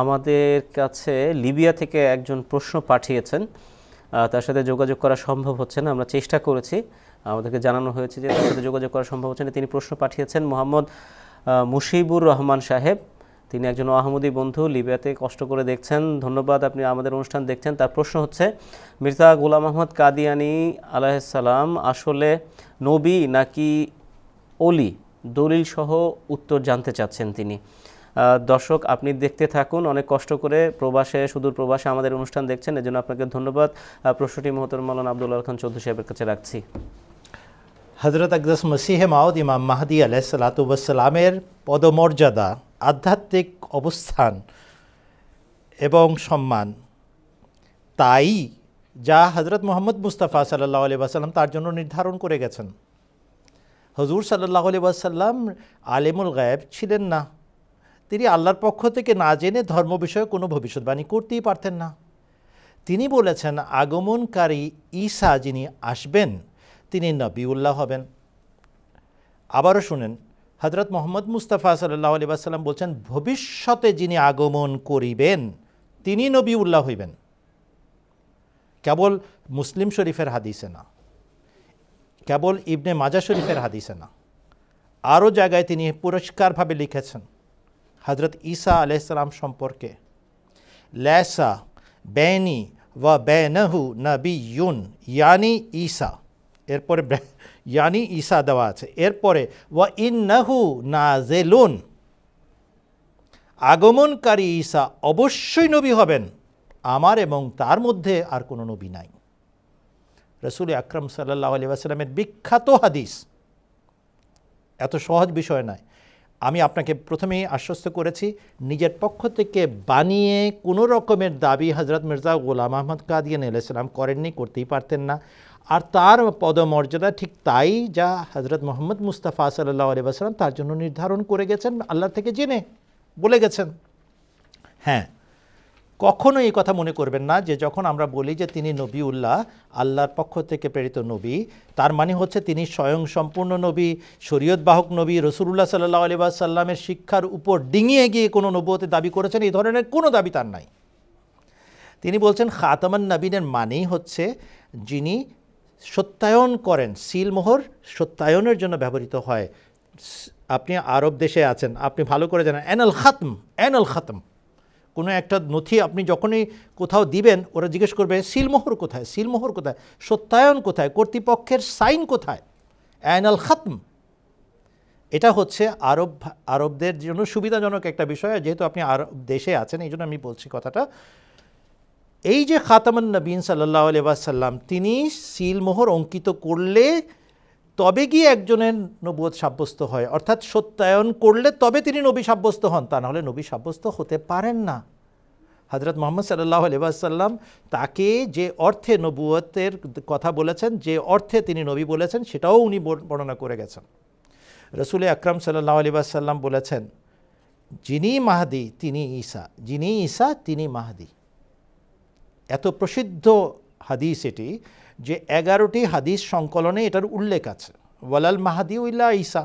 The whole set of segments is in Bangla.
আমাদের কাছে লিবিয়া থেকে একজন প্রশ্ন পাঠিয়েছেন তার সাথে যোগাযোগ করা সম্ভব হচ্ছে না আমরা চেষ্টা করেছি আমাদেরকে জানানো হয়েছে যে তার সাথে যোগাযোগ করা সম্ভব হচ্ছে না তিনি প্রশ্ন পাঠিয়েছেন মোহাম্মদ মুশিবুর রহমান সাহেব তিনি একজন আহমদি বন্ধু লিবিয়াতে কষ্ট করে দেখছেন ধন্যবাদ আপনি আমাদের অনুষ্ঠান দেখছেন তার প্রশ্ন হচ্ছে মির্জা গোলাম আহমদ কাদিয়ানি আলাহিসাল্লাম আসলে নবী নাকি অলি দলিল সহ উত্তর জানতে চাচ্ছেন তিনি দর্শক আপনি দেখতে থাকুন অনেক কষ্ট করে প্রবাসে সুদূর প্রবাসে আমাদের অনুষ্ঠান দেখছেন এজন্য আপনাকে ধন্যবাদ প্রশ্নটি মোহতর মৌলান আবদুল্লাহ খান চৌধুরী সাহেবের কাছে রাখছি হজরত আকদাস মসিহে মাউদ ইমাম মাহাদি আলাহ সালাতুবাসালামের পদমর্যাদা আধ্যাত্মিক অবস্থান এবং সম্মান তাই যা হজরত মোহাম্মদ মুস্তাফা সাল্লাহ আলিবাসাল্লাম তার জন্য নির্ধারণ করে গেছেন হজুর সাল্লাহ আলিবাসাল্লাম আলেমুল আলিমুল গায়েব ছিলেন না তিনি আল্লাহর পক্ষ থেকে না জেনে ধর্ম বিষয়ে কোনো ভবিষ্যৎবাণী করতেই পারতেন না তিনি বলেছেন আগমনকারী ঈসা যিনি আসবেন তিনি নবীউল্লাহ হবেন আবারও শুনেন হজরত মোহাম্মদ মুস্তাফা সাল্লাহ আলিবাসাল্লাম বলছেন ভবিষ্যতে যিনি আগমন করিবেন তিনি নবী উল্লাহ হইবেন কেবল মুসলিম শরীফের হাদিসে না কেবল ইবনে মাজা শরীফের হাদিসে না আরও জায়গায় তিনি পুরস্কারভাবে লিখেছেন হজরত ঈসা আলাইসালাম সম্পর্কে লেসা বেনি ওয়া বেনহু নবী ইউন ইয়ানি ঈসা এরপরে ইয়ানি ঈসা দেওয়া আছে এরপরে ওয়া ইন নাহু নাজেলুন আগমনকারী ঈসা অবশ্যই নবী হবেন আমার এবং তার মধ্যে আর কোনো নবী নাই রসুল আকরম সাল্লাহ আলি আসালামের বিখ্যাত হাদিস এত সহজ বিষয় নয় আমি আপনাকে প্রথমেই আশ্বস্ত করেছি নিজের পক্ষ থেকে বানিয়ে কোনো রকমের দাবি হজরত মির্জা গোলাম আহমদ কাদিয়ান আলাইসালাম করেননি করতেই পারতেন না আর তার পদমর্যাদা ঠিক তাই যা হজরত মোহাম্মদ মুস্তাফা সাল্লাহ আলিবাসালাম তার জন্য নির্ধারণ করে গেছেন আল্লাহ থেকে জেনে বলে গেছেন হ্যাঁ কখনো এই কথা মনে করবেন না যে যখন আমরা বলি যে তিনি নবী উল্লাহ আল্লাহর পক্ষ থেকে প্রেরিত নবী তার মানে হচ্ছে তিনি স্বয়ং সম্পূর্ণ নবী শরীয়ত বাহক নবী রসুল্লাহ সাল্লাহ আলি সাল্লামের শিক্ষার উপর ডিঙিয়ে গিয়ে কোনো নবুয়তে দাবি করেছেন এই ধরনের কোনো দাবি তার নাই তিনি বলছেন খাতামান নবীনের মানেই হচ্ছে যিনি সত্যায়ন করেন সিলমোহর সত্যায়নের জন্য ব্যবহৃত হয় আপনি আরব দেশে আছেন আপনি ভালো করে জানেন অ্যানাল খাতম অ্যানাল খাতম কোনো একটা নথি আপনি যখনই কোথাও দিবেন ওরা জিজ্ঞেস করবে সিলমোহর কোথায় সিলমোহর কোথায় সত্যায়ন কোথায় কর্তৃপক্ষের সাইন কোথায় আয়নাল খাতম এটা হচ্ছে আরব আরবদের জন্য সুবিধাজনক একটা বিষয় যেহেতু আপনি আরব দেশে আছেন এই জন্য আমি বলছি কথাটা এই যে খাতামান নবীন সাল্লাহ আলিয়া সাল্লাম তিনি সিলমোহর অঙ্কিত করলে তবে গিয়ে একজনের নবুয়ত সাব্যস্ত হয় অর্থাৎ সত্যায়ন করলে তবে তিনি নবী সাব্যস্ত হন তা নাহলে নবী সাব্যস্ত হতে পারেন না হজরত মোহাম্মদ সাল্লাহ আলিবাসাল্লাম তাকে যে অর্থে নবুয়তের কথা বলেছেন যে অর্থে তিনি নবী বলেছেন সেটাও উনি বর্ণনা করে গেছেন রসুলে আকরাম সাল্লাহ আলিবাসাল্লাম বলেছেন যিনি মাহাদি তিনি ঈসা যিনি ঈসা তিনি মাহাদি এত প্রসিদ্ধ হাদিস এটি जे 11 टी हदीस संकलনে এটার উল্লেখ আছে ওয়ালা আল মাহদি ইল্লা ঈসা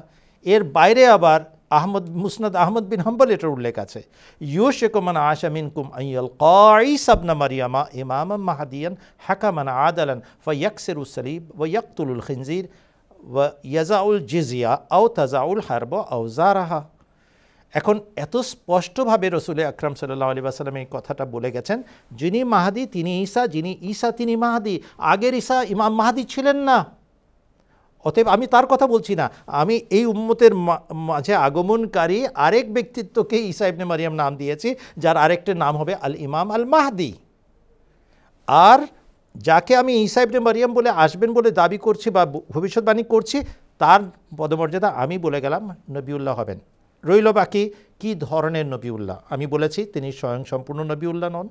এর বাইরে আবার আহমদ মুসনাদ আহমদ बिन हंबलेतर উল্লেখ আছে ইউশাকমান আশামিনকুম আই আল কাইসাব্ন মারিয়ামা ইমামান মাহদিয়ান حکমান আদलन फयकसिरु सलीब व यक्तुलु الخنزির ওয়া ইজাউল জিজিয়া আও তাজাউল হারবা আও যারা এখন এত স্পষ্টভাবে রসুল আকরাম সাল্লাহ আলী আসালাম এই কথাটা বলে গেছেন যিনি মাহাদি তিনি ঈসা যিনি ঈসা তিনি মাহাদি আগের ঈসা ইমাম মাহাদি ছিলেন না অতএব আমি তার কথা বলছি না আমি এই উম্মতের মাঝে আগমনকারী আরেক ব্যক্তিত্বকে ঈসা ইবনে মারিয়াম নাম দিয়েছি যার আরেকটা নাম হবে আল ইমাম আল মাহাদি আর যাকে আমি ঈসা ইবনে মারিয়াম বলে আসবেন বলে দাবি করছি বা ভবিষ্যৎবাণী করছি তার পদমর্যাদা আমি বলে গেলাম নবীউল্লাহ হবেন রইল বাকি কি ধরনের নবীউল্লাহ আমি বলেছি তিনি স্বয়ং সম্পূর্ণ নবীউল্লাহ নন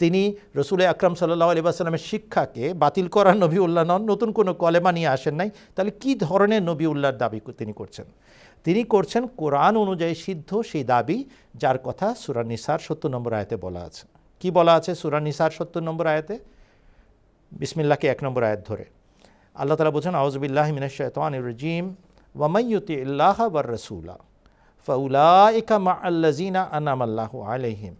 তিনি রসুল আকরাম সাল্লাহ আলী শিক্ষাকে বাতিল করার নবীউল্লাহ নন নতুন কোনো কলেমা নিয়ে আসেন নাই তাহলে কি ধরনের নবীউল্লাহর দাবি তিনি করছেন তিনি করছেন কোরআন অনুযায়ী সিদ্ধ সেই দাবি যার কথা সুরানিসার সত্তর নম্বর আয়তে বলা আছে কি বলা আছে সুরানিসার সত্তর নম্বর আয়তে বিসমিল্লাকে এক নম্বর আয়াত ধরে আল্লাহ তালা বলছেন আউজবিল্লাহ মিনাশ শৈতান রজিম ওয়ামাইয়ুতি ইল্লাহ বা রসুল্লাহ ফাউলাইকা মা আল্লাজিনা আনাম আল্লাহ আলহিম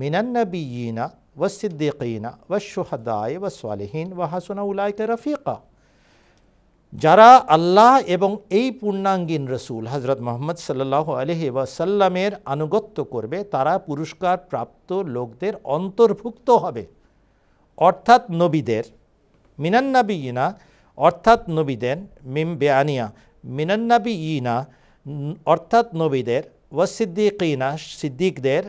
মিনান্নবীনা ওয়াসিদ্দিকিনা ওয়াসুহাদায় ওয়াসালহীন ওয়াহাসুনা উলাইকা রফিকা যারা আল্লাহ এবং এই পূর্ণাঙ্গীন রসুল হজরত মোহাম্মদ সাল্লাহ আলহি ওয়াসাল্লামের আনুগত্য করবে তারা পুরস্কার প্রাপ্ত লোকদের অন্তর্ভুক্ত হবে অর্থাৎ নবীদের মিনান্নাবি ইনা অর্থাৎ নবীদের মিম বেআনিয়া মিনান্নাবি ইনা অর্থাৎ নবীদের ওয়াসিদ্দিকিনা সিদ্দিকদের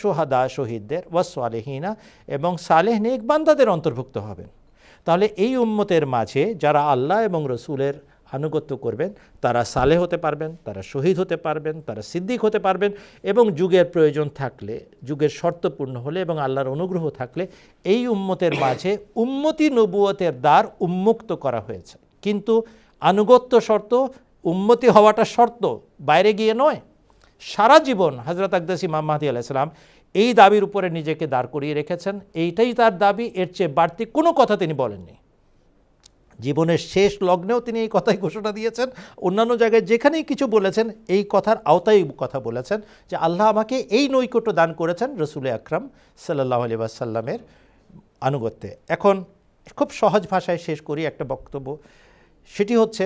সোহাদা শহীদদের সালেহিনা এবং সালেহ নেক বান্দাদের অন্তর্ভুক্ত হবেন তাহলে এই উম্মতের মাঝে যারা আল্লাহ এবং রসুলের আনুগত্য করবেন তারা সালে হতে পারবেন তারা শহীদ হতে পারবেন তারা সিদ্দিক হতে পারবেন এবং যুগের প্রয়োজন থাকলে যুগের শর্তপূর্ণ হলে এবং আল্লাহর অনুগ্রহ থাকলে এই উম্মতের মাঝে উম্মতি নবুয়তের দ্বার উন্মুক্ত করা হয়েছে কিন্তু আনুগত্য শর্ত উন্মতি হওয়াটা শর্ত বাইরে গিয়ে নয় সারা জীবন হজরত আকদাস ইমাম মাহাদি আলাইসালাম এই দাবির উপরে নিজেকে দাঁড় করিয়ে রেখেছেন এইটাই তার দাবি এর চেয়ে বাড়তি কোনো কথা তিনি বলেননি জীবনের শেষ লগ্নেও তিনি এই কথাই ঘোষণা দিয়েছেন অন্যান্য জায়গায় যেখানেই কিছু বলেছেন এই কথার আওতায় কথা বলেছেন যে আল্লাহ আমাকে এই নৈকট্য দান করেছেন রসুল আকরাম সাল্লাহ আলি সাল্লামের আনুগত্যে এখন খুব সহজ ভাষায় শেষ করি একটা বক্তব্য সেটি হচ্ছে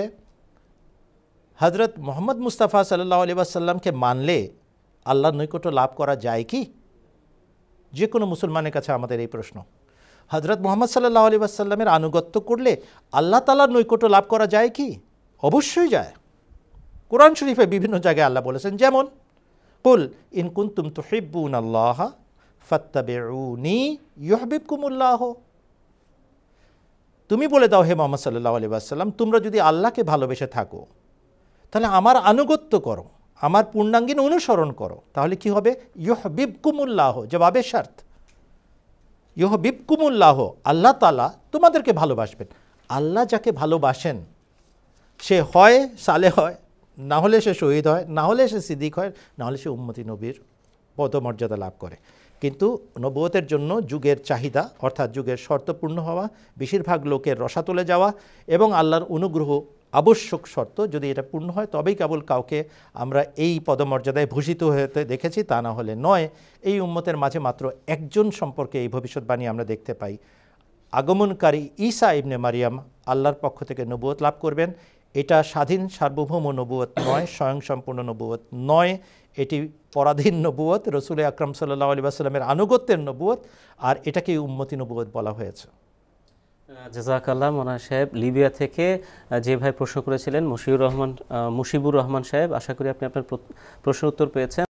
হজরত মোহাম্মদ মুস্তাফা সাল্লাহ আলিবাসাল্লামকে মানলে আল্লাহ নৈকট্য লাভ করা যায় কি যে কোনো মুসলমানের কাছে আমাদের এই প্রশ্ন হজরত মোহাম্মদ সাল্লাহ আলি আসাল্লামের আনুগত্য করলে আল্লাহ তালার নৈকট্য লাভ করা যায় কি অবশ্যই যায় কোরআন শরীফে বিভিন্ন জায়গায় আল্লাহ বলেছেন যেমন কুল তো তুহিব্বুন আল্লাহ ফাত্তাবেউনি ইহবিব কুমুল্লাহ তুমি বলে দাও হে মোহাম্মদ সাল্লাহ আলি আসাল্লাম তোমরা যদি আল্লাহকে ভালোবেসে থাকো তাহলে আমার আনুগত্য করো আমার পূর্ণাঙ্গিন অনুসরণ করো তাহলে কি হবে ইহ বিবকুমুল্লাহ জবাবে স্বার্থ ইহ বিবকুমুল্লাহ আল্লাহ তালা তোমাদেরকে ভালোবাসবেন আল্লাহ যাকে ভালোবাসেন সে হয় সালে হয় না হলে সে শহীদ হয় না হলে সে সিদ্দিক হয় না হলে সে উন্মতি নবীর পদমর্যাদা লাভ করে কিন্তু নবতের জন্য যুগের চাহিদা অর্থাৎ যুগের শর্তপূর্ণ হওয়া বেশিরভাগ লোকের রসা তুলে যাওয়া এবং আল্লাহর অনুগ্রহ আবশ্যক শর্ত যদি এটা পূর্ণ হয় তবেই কেবল কাউকে আমরা এই পদমর্যাদায় ভূষিত হতে দেখেছি তা না হলে নয় এই উম্মতের মাঝে মাত্র একজন সম্পর্কে এই ভবিষ্যৎবাণী আমরা দেখতে পাই আগমনকারী ঈসা ইবনে মারিয়াম আল্লাহর পক্ষ থেকে নবুয়ত লাভ করবেন এটা স্বাধীন সার্বভৌম নবুয়ত নয় স্বয়ংসম্পূর্ণ নবুয়ত নয় এটি পরাধীন নবুয়ত রসুল আকরম সাল্লাহ আলী আসালামের আনুগত্যের নবুয়ত আর এটাকেই উম্মতি নবুয়ত বলা হয়েছে জাজাকাল্লাহ মোনা সাহেব লিবিয়া থেকে যে ভাই প্রশ্ন করেছিলেন মুশিউর রহমান মুশিবুর রহমান সাহেব আশা করি আপনি আপনার প্রশ্ন উত্তর পেয়েছেন